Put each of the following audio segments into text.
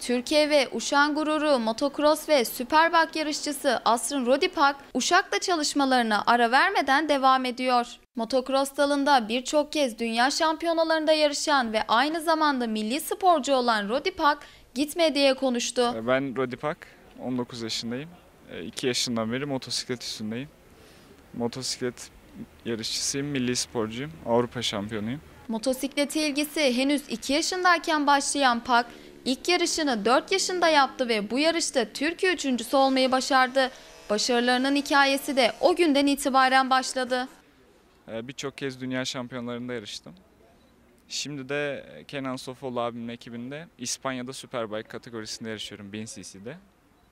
Türkiye ve Uşan gururu motokros ve süperbak yarışçısı Asrın Rodipak Uşak'ta çalışmalarına ara vermeden devam ediyor. Motokros dalında birçok kez dünya şampiyonalarında yarışan ve aynı zamanda milli sporcu olan Rodipak gitme diye konuştu. Ee, ben Rodipak, 19 yaşındayım. 2 ee, yaşından beri motosiklet üstündeyim. Motosiklet yarışçısıyım, milli sporcuyum, Avrupa şampiyonuyum. Motosiklete ilgisi henüz 2 yaşındayken başlayan Pak, İlk yarışını 4 yaşında yaptı ve bu yarışta Türkiye üçüncüsü olmayı başardı. Başarılarının hikayesi de o günden itibaren başladı. Ee, birçok kez dünya şampiyonlarında yarıştım. Şimdi de Kenan Sofoğlu abimin ekibinde İspanya'da Superbike kategorisinde yarışıyorum 1000cc'de.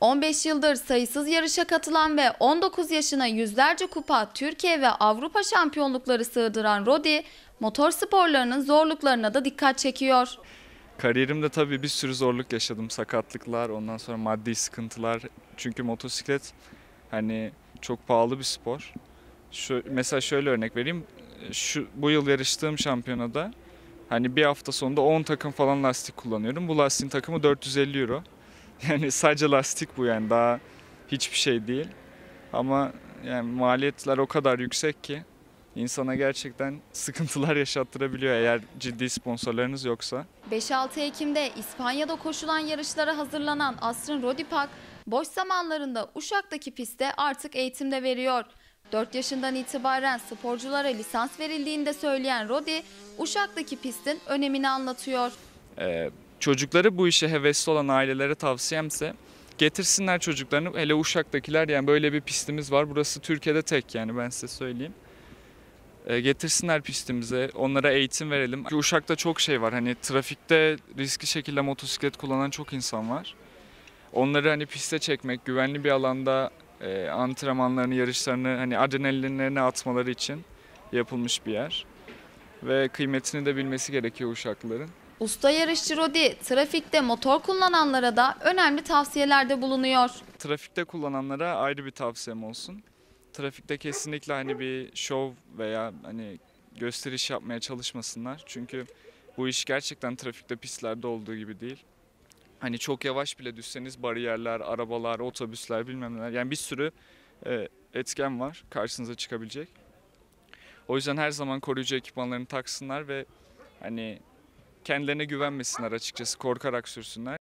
15 yıldır sayısız yarışa katılan ve 19 yaşına yüzlerce kupa, Türkiye ve Avrupa şampiyonlukları sığdıran Rodi, motor sporlarının zorluklarına da dikkat çekiyor. Kariyerimde tabii bir sürü zorluk yaşadım. Sakatlıklar, ondan sonra maddi sıkıntılar. Çünkü motosiklet hani çok pahalı bir spor. Şu, mesela şöyle örnek vereyim. Şu, bu yıl yarıştığım şampiyonada hani bir hafta sonunda 10 takım falan lastik kullanıyorum. Bu lastiğin takımı 450 euro. Yani sadece lastik bu yani daha hiçbir şey değil. Ama yani maliyetler o kadar yüksek ki insana gerçekten sıkıntılar yaşattırabiliyor eğer ciddi sponsorlarınız yoksa. 5-6 Ekim'de İspanya'da koşulan yarışlara hazırlanan Asrın Rodipak, boş zamanlarında Uşak'taki pistte artık eğitimde veriyor. 4 yaşından itibaren sporculara lisans verildiğinde söyleyen Rodi, Uşak'taki pistin önemini anlatıyor. Ee, çocukları bu işe hevesli olan ailelere tavsiyemse getirsinler çocuklarını. Hele Uşak'takiler yani böyle bir pistimiz var. Burası Türkiye'de tek yani ben size söyleyeyim. E, getirsinler pistimize. Onlara eğitim verelim. Çünkü Uşak'ta çok şey var. Hani trafikte riskli şekilde motosiklet kullanan çok insan var. Onları hani piste çekmek, güvenli bir alanda e, antrenmanlarını, yarışlarını hani adrenalinlerini atmaları için yapılmış bir yer. Ve kıymetini de bilmesi gerekiyor Uşaklıların. Usta yarışçı Rodi, trafikte motor kullananlara da önemli tavsiyelerde bulunuyor. Trafikte kullananlara ayrı bir tavsiyem olsun trafikte kesinlikle hani bir şov veya hani gösteriş yapmaya çalışmasınlar. Çünkü bu iş gerçekten trafikte pistlerde olduğu gibi değil. Hani çok yavaş bile düşseniz bariyerler, arabalar, otobüsler bilmem neler. Yani bir sürü e, etken var karşınıza çıkabilecek. O yüzden her zaman koruyucu ekipmanlarını taksınlar ve hani kendilerine güvenmesinler açıkçası korkarak sürsünler.